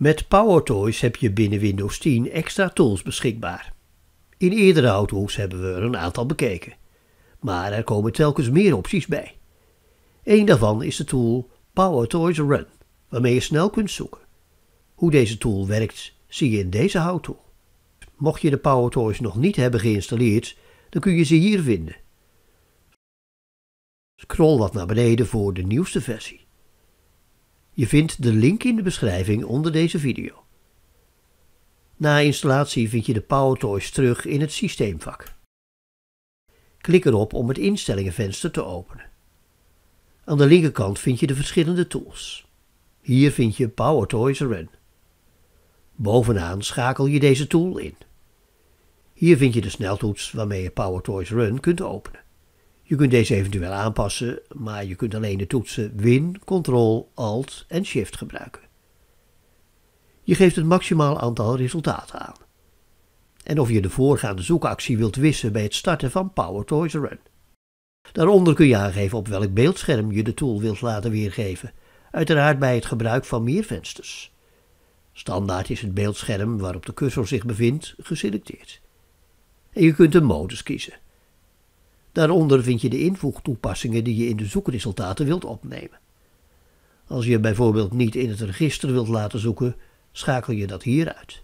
Met PowerToys heb je binnen Windows 10 extra tools beschikbaar. In eerdere auto's hebben we er een aantal bekeken. Maar er komen telkens meer opties bij. Een daarvan is de tool PowerToys Run, waarmee je snel kunt zoeken. Hoe deze tool werkt, zie je in deze houttool. Mocht je de PowerToys nog niet hebben geïnstalleerd, dan kun je ze hier vinden. Scroll wat naar beneden voor de nieuwste versie. Je vindt de link in de beschrijving onder deze video. Na installatie vind je de PowerToys terug in het systeemvak. Klik erop om het instellingenvenster te openen. Aan de linkerkant vind je de verschillende tools. Hier vind je PowerToys Run. Bovenaan schakel je deze tool in. Hier vind je de sneltoets waarmee je PowerToys Run kunt openen. Je kunt deze eventueel aanpassen, maar je kunt alleen de toetsen Win, Ctrl, Alt en Shift gebruiken. Je geeft het maximaal aantal resultaten aan. En of je de voorgaande zoekactie wilt wissen bij het starten van Power Toys Run. Daaronder kun je aangeven op welk beeldscherm je de tool wilt laten weergeven, uiteraard bij het gebruik van meer vensters. Standaard is het beeldscherm waarop de cursor zich bevindt geselecteerd. En je kunt de modus kiezen. Daaronder vind je de invoegtoepassingen die je in de zoekresultaten wilt opnemen. Als je bijvoorbeeld niet in het register wilt laten zoeken, schakel je dat hier uit.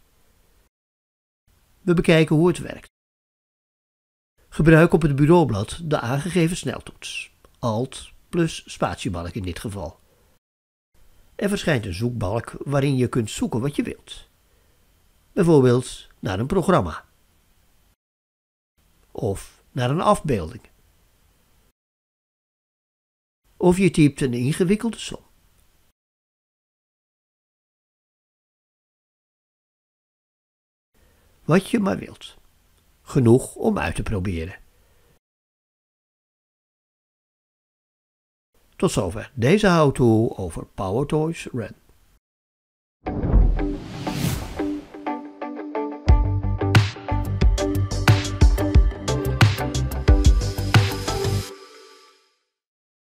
We bekijken hoe het werkt. Gebruik op het bureaublad de aangegeven sneltoets, Alt plus spatiebalk in dit geval. Er verschijnt een zoekbalk waarin je kunt zoeken wat je wilt. Bijvoorbeeld naar een programma. Of naar een afbeelding. Of je typt een ingewikkelde som. Wat je maar wilt. Genoeg om uit te proberen. Tot zover deze how-to over Power Toys Run.